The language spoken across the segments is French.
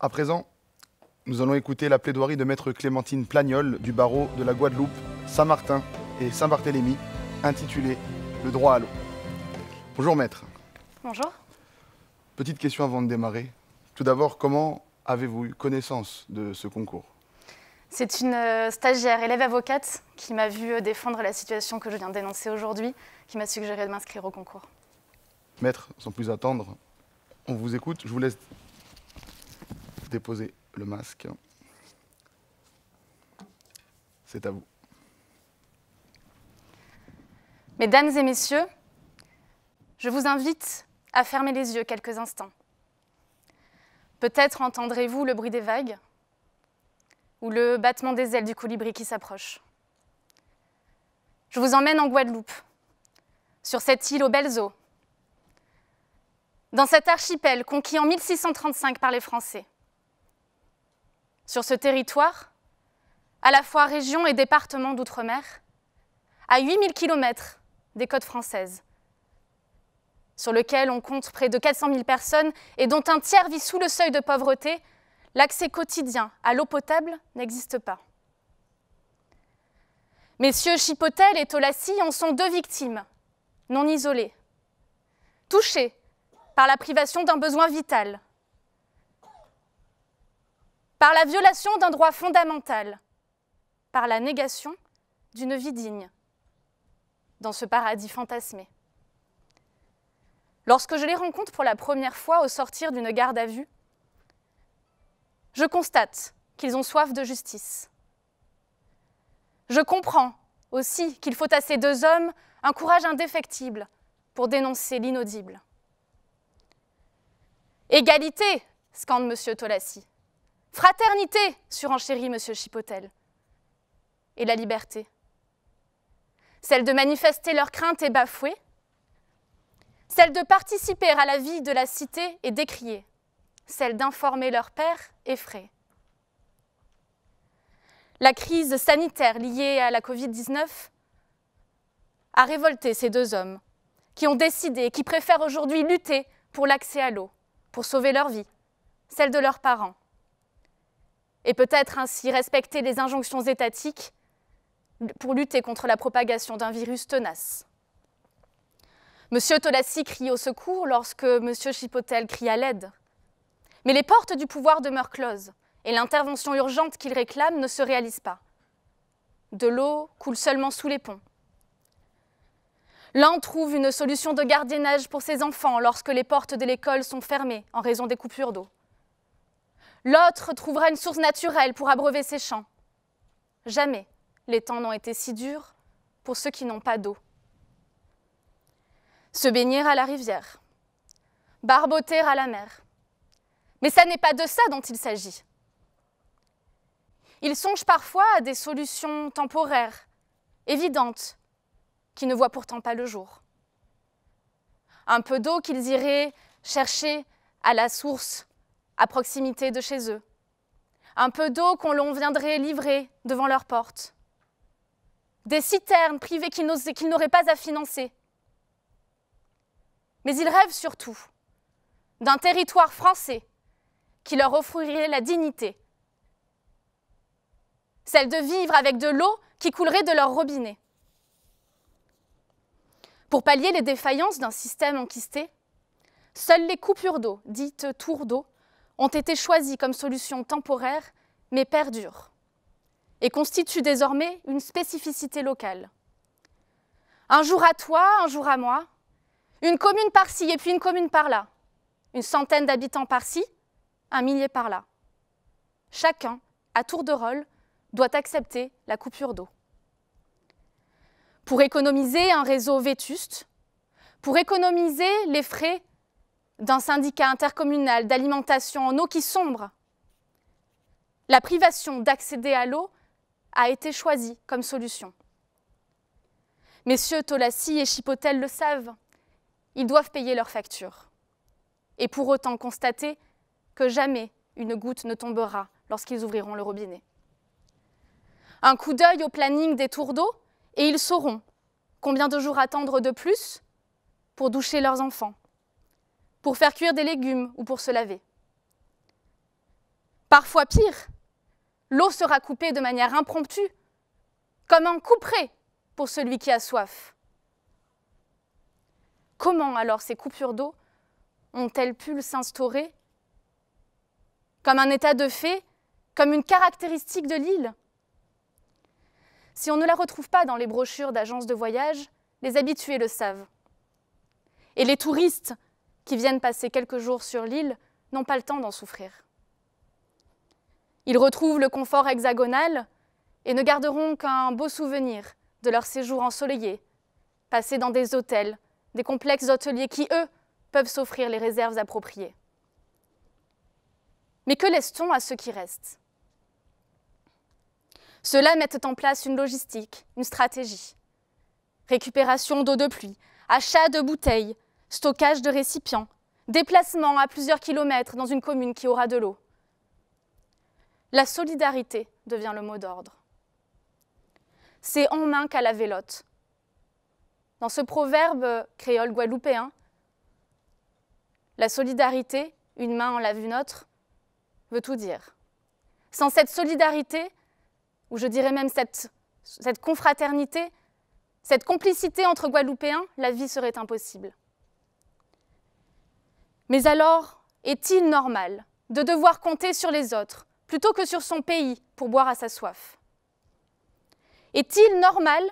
À présent, nous allons écouter la plaidoirie de maître Clémentine Plagnol du barreau de la Guadeloupe, Saint-Martin et Saint-Barthélemy, intitulée Le droit à l'eau. Bonjour maître. Bonjour. Petite question avant de démarrer. Tout d'abord, comment avez-vous eu connaissance de ce concours C'est une euh, stagiaire élève avocate qui m'a vu euh, défendre la situation que je viens de dénoncer aujourd'hui, qui m'a suggéré de m'inscrire au concours. Maître, sans plus attendre, on vous écoute. Je vous laisse déposez le masque. C'est à vous. Mesdames et messieurs, je vous invite à fermer les yeux quelques instants. Peut-être entendrez-vous le bruit des vagues ou le battement des ailes du colibri qui s'approche. Je vous emmène en Guadeloupe, sur cette île aux belles eaux, dans cet archipel conquis en 1635 par les Français sur ce territoire, à la fois région et département d'outre-mer, à 8000 km des côtes françaises, sur lequel on compte près de 400 000 personnes et dont un tiers vit sous le seuil de pauvreté, l'accès quotidien à l'eau potable n'existe pas. Messieurs Chipotel et Tolassi en sont deux victimes, non isolées, touchées par la privation d'un besoin vital, par la violation d'un droit fondamental, par la négation d'une vie digne dans ce paradis fantasmé. Lorsque je les rencontre pour la première fois au sortir d'une garde à vue, je constate qu'ils ont soif de justice. Je comprends aussi qu'il faut à ces deux hommes un courage indéfectible pour dénoncer l'inaudible. Égalité, scande M. Tolassi. Fraternité, surenchérit Monsieur Chipotel. Et la liberté Celle de manifester leurs craintes et bafouée. Celle de participer à la vie de la cité et décrier Celle d'informer leurs pères effrayés La crise sanitaire liée à la Covid-19 a révolté ces deux hommes qui ont décidé, et qui préfèrent aujourd'hui lutter pour l'accès à l'eau, pour sauver leur vie, celle de leurs parents, et peut-être ainsi respecter les injonctions étatiques pour lutter contre la propagation d'un virus tenace. Monsieur Tolassi crie au secours lorsque Monsieur Chipotel crie à l'aide. Mais les portes du pouvoir demeurent closes et l'intervention urgente qu'il réclame ne se réalise pas. De l'eau coule seulement sous les ponts. L'un trouve une solution de gardiennage pour ses enfants lorsque les portes de l'école sont fermées en raison des coupures d'eau. L'autre trouvera une source naturelle pour abreuver ses champs. Jamais les temps n'ont été si durs pour ceux qui n'ont pas d'eau. Se baigner à la rivière, barboter à la mer. Mais ce n'est pas de ça dont il s'agit. Ils songent parfois à des solutions temporaires, évidentes, qui ne voient pourtant pas le jour. Un peu d'eau qu'ils iraient chercher à la source à proximité de chez eux, un peu d'eau qu'on l'on viendrait livrer devant leur porte, des citernes privées qu'ils n'auraient pas à financer. Mais ils rêvent surtout d'un territoire français qui leur offrirait la dignité, celle de vivre avec de l'eau qui coulerait de leur robinet. Pour pallier les défaillances d'un système enquisté, seules les coupures d'eau, dites tours d'eau, ont été choisis comme solution temporaire, mais perdurent et constituent désormais une spécificité locale. Un jour à toi, un jour à moi, une commune par-ci et puis une commune par-là, une centaine d'habitants par-ci, un millier par-là. Chacun, à tour de rôle, doit accepter la coupure d'eau. Pour économiser un réseau vétuste, pour économiser les frais d'un syndicat intercommunal d'alimentation en eau qui sombre. La privation d'accéder à l'eau a été choisie comme solution. Messieurs Tolassi et Chipotel le savent, ils doivent payer leurs factures. Et pour autant constater que jamais une goutte ne tombera lorsqu'ils ouvriront le robinet. Un coup d'œil au planning des tours d'eau et ils sauront combien de jours attendre de plus pour doucher leurs enfants, pour faire cuire des légumes ou pour se laver. Parfois pire, l'eau sera coupée de manière impromptue, comme un couperet pour celui qui a soif. Comment alors ces coupures d'eau ont-elles pu s'instaurer Comme un état de fait, comme une caractéristique de l'île Si on ne la retrouve pas dans les brochures d'agences de voyage, les habitués le savent. Et les touristes qui viennent passer quelques jours sur l'île n'ont pas le temps d'en souffrir. Ils retrouvent le confort hexagonal et ne garderont qu'un beau souvenir de leur séjour ensoleillé, passé dans des hôtels, des complexes hôteliers qui, eux, peuvent s'offrir les réserves appropriées. Mais que laisse-t-on à ceux qui restent Ceux-là mettent en place une logistique, une stratégie. Récupération d'eau de pluie, achat de bouteilles, stockage de récipients, déplacement à plusieurs kilomètres dans une commune qui aura de l'eau. La solidarité devient le mot d'ordre. C'est en main qu'à la vélote. Dans ce proverbe créole guadeloupéen, la solidarité, une main en lave une autre, veut tout dire. Sans cette solidarité, ou je dirais même cette, cette confraternité, cette complicité entre Guadeloupéens, la vie serait impossible. Mais alors, est-il normal de devoir compter sur les autres plutôt que sur son pays pour boire à sa soif Est-il normal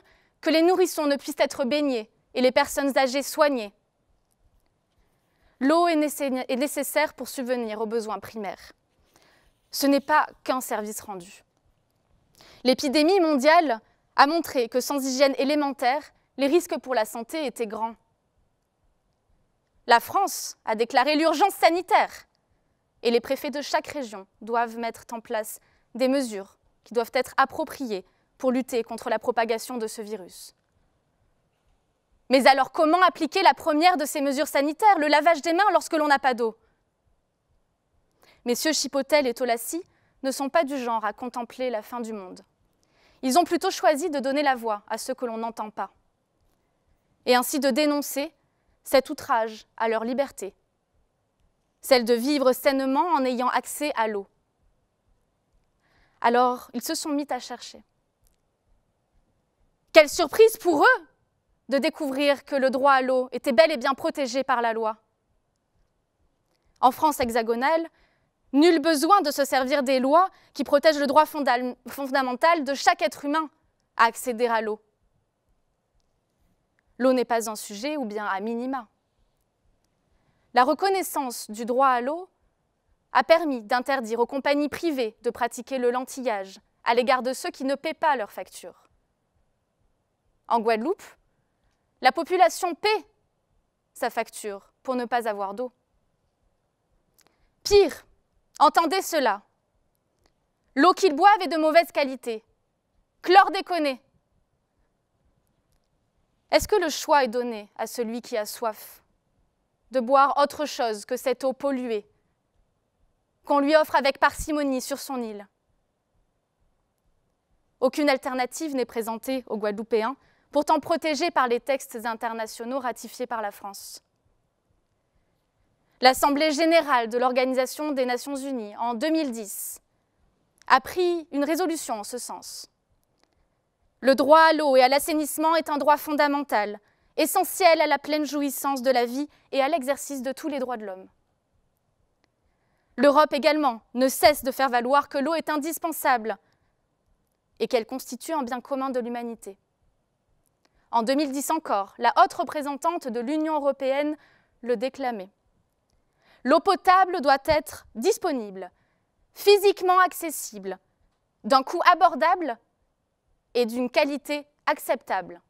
que les nourrissons ne puissent être baignés et les personnes âgées soignées L'eau est, nécessaire pour subvenir aux besoins primaires. Ce n'est pas qu'un service rendu. L'épidémie mondiale a montré que sans hygiène élémentaire, les risques pour la santé étaient grands. La France a déclaré l'urgence sanitaire et les préfets de chaque région doivent mettre en place des mesures qui doivent être appropriées pour lutter contre la propagation de ce virus. Mais alors comment appliquer la première de ces mesures sanitaires, le lavage des mains lorsque l'on n'a pas d'eau Messieurs Chipotel et Tolassi ne sont pas du genre à contempler la fin du monde. Ils ont plutôt choisi de donner la voix à ceux que l'on n'entend pas, et ainsi de dénoncer cet outrage à leur liberté, celle de vivre sainement en ayant accès à l'eau. Alors ils se sont mis à chercher. Quelle surprise pour eux de découvrir que le droit à l'eau était bel et bien protégé par la loi. En France hexagonale, nul besoin de se servir des lois qui protègent le droit fondamental de chaque être humain à accéder à l'eau l'eau n'est pas un sujet ou bien à minima. La reconnaissance du droit à l'eau a permis d'interdire aux compagnies privées de pratiquer le lentillage à l'égard de ceux qui ne paient pas leurs factures. En Guadeloupe, la population paie sa facture pour ne pas avoir d'eau. Pire, entendez cela. L'eau qu'ils boivent est de mauvaise qualité, déconné est-ce que le choix est donné à celui qui a soif de boire autre chose que cette eau polluée qu'on lui offre avec parcimonie sur son île Aucune alternative n'est présentée aux Guadeloupéens, pourtant protégés par les textes internationaux ratifiés par la France. L'Assemblée générale de l'Organisation des Nations Unies en 2010 a pris une résolution en ce sens. Le droit à l'eau et à l'assainissement est un droit fondamental, essentiel à la pleine jouissance de la vie et à l'exercice de tous les droits de l'homme. L'Europe également ne cesse de faire valoir que l'eau est indispensable et qu'elle constitue un bien commun de l'humanité. En 2010 encore, la haute représentante de l'Union européenne le déclamait. L'eau potable doit être disponible, physiquement accessible, d'un coût abordable et d'une qualité acceptable.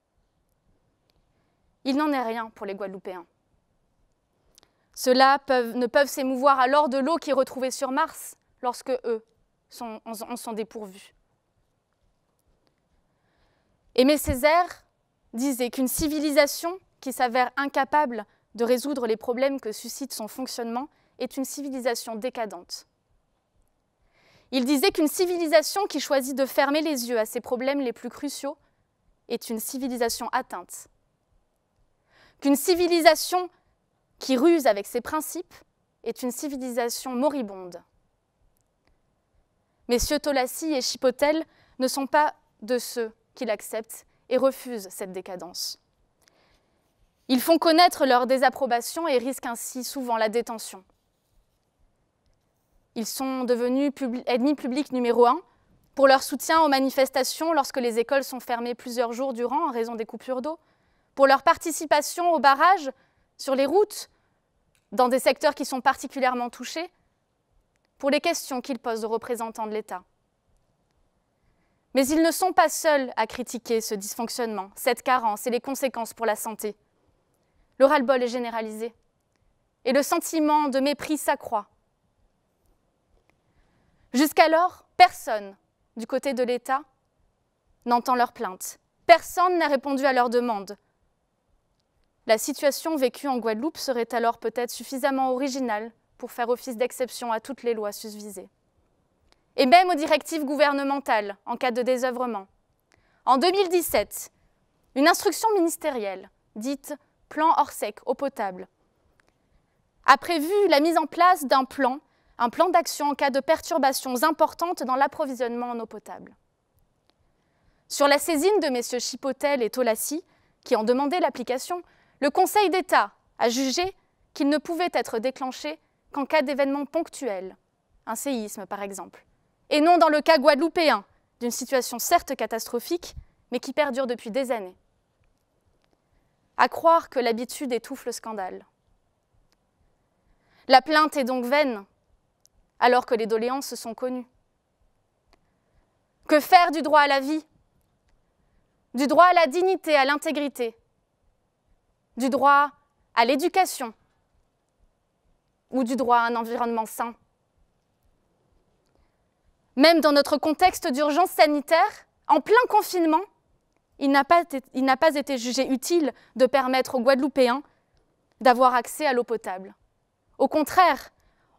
Il n'en est rien pour les Guadeloupéens. Ceux-là ne peuvent s'émouvoir alors de l'eau qui est retrouvée sur Mars lorsque eux sont, en, en sont dépourvus. Aimé Césaire disait qu'une civilisation qui s'avère incapable de résoudre les problèmes que suscite son fonctionnement est une civilisation décadente. Il disait qu'une civilisation qui choisit de fermer les yeux à ses problèmes les plus cruciaux est une civilisation atteinte. Qu'une civilisation qui ruse avec ses principes est une civilisation moribonde. Messieurs Tolassi et Chipotel ne sont pas de ceux qui l'acceptent et refusent cette décadence. Ils font connaître leur désapprobation et risquent ainsi souvent la détention. Ils sont devenus ennemis publics numéro un pour leur soutien aux manifestations lorsque les écoles sont fermées plusieurs jours durant en raison des coupures d'eau, pour leur participation aux barrages sur les routes, dans des secteurs qui sont particulièrement touchés, pour les questions qu'ils posent aux représentants de l'État. Mais ils ne sont pas seuls à critiquer ce dysfonctionnement, cette carence et les conséquences pour la santé. Le ras-le-bol est généralisé et le sentiment de mépris s'accroît Jusqu'alors, personne du côté de l'État n'entend leur plainte. Personne n'a répondu à leurs demandes. La situation vécue en Guadeloupe serait alors peut-être suffisamment originale pour faire office d'exception à toutes les lois susvisées. Et même aux directives gouvernementales en cas de désœuvrement. En 2017, une instruction ministérielle, dite plan hors sec eau potable, a prévu la mise en place d'un plan un plan d'action en cas de perturbations importantes dans l'approvisionnement en eau potable. Sur la saisine de messieurs Chipotel et Tolassi, qui ont demandé l'application, le Conseil d'État a jugé qu'il ne pouvait être déclenché qu'en cas d'événement ponctuel, un séisme par exemple, et non dans le cas guadeloupéen, d'une situation certes catastrophique, mais qui perdure depuis des années. À croire que l'habitude étouffe le scandale. La plainte est donc vaine, alors que les doléances se sont connues Que faire du droit à la vie Du droit à la dignité, à l'intégrité Du droit à l'éducation Ou du droit à un environnement sain Même dans notre contexte d'urgence sanitaire, en plein confinement, il n'a pas, pas été jugé utile de permettre aux Guadeloupéens d'avoir accès à l'eau potable. Au contraire,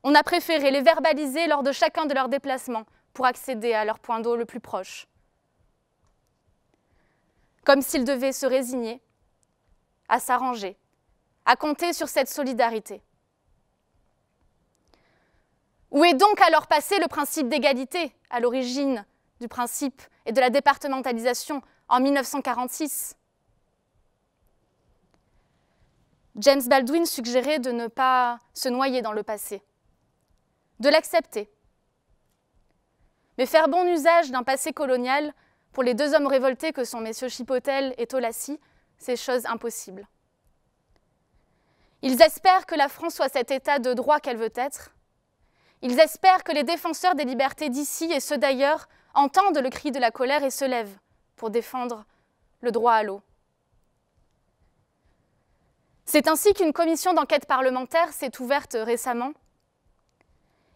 on a préféré les verbaliser lors de chacun de leurs déplacements pour accéder à leur point d'eau le plus proche. Comme s'ils devaient se résigner, à s'arranger, à compter sur cette solidarité. Où est donc alors passé le principe d'égalité, à l'origine du principe et de la départementalisation en 1946 James Baldwin suggérait de ne pas se noyer dans le passé, de l'accepter. Mais faire bon usage d'un passé colonial pour les deux hommes révoltés que sont messieurs Chipotel et Tolassi, c'est chose impossible. Ils espèrent que la France soit cet État de droit qu'elle veut être. Ils espèrent que les défenseurs des libertés d'ici et ceux d'ailleurs entendent le cri de la colère et se lèvent pour défendre le droit à l'eau. C'est ainsi qu'une commission d'enquête parlementaire s'est ouverte récemment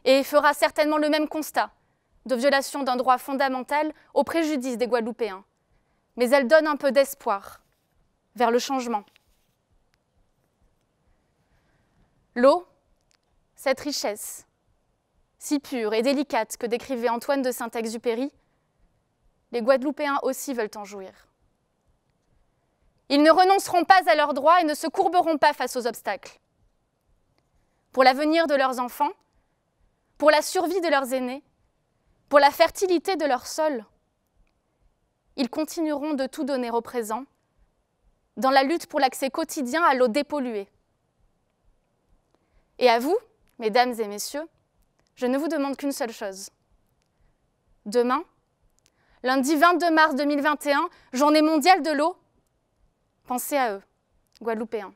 et fera certainement le même constat de violation d'un droit fondamental au préjudice des Guadeloupéens. Mais elle donne un peu d'espoir vers le changement. L'eau, cette richesse, si pure et délicate que décrivait Antoine de Saint-Exupéry, les Guadeloupéens aussi veulent en jouir. Ils ne renonceront pas à leurs droits et ne se courberont pas face aux obstacles. Pour l'avenir de leurs enfants, pour la survie de leurs aînés, pour la fertilité de leur sol. Ils continueront de tout donner au présent, dans la lutte pour l'accès quotidien à l'eau dépolluée. Et à vous, mesdames et messieurs, je ne vous demande qu'une seule chose. Demain, lundi 22 mars 2021, journée mondiale de l'eau, pensez à eux, Guadeloupéens.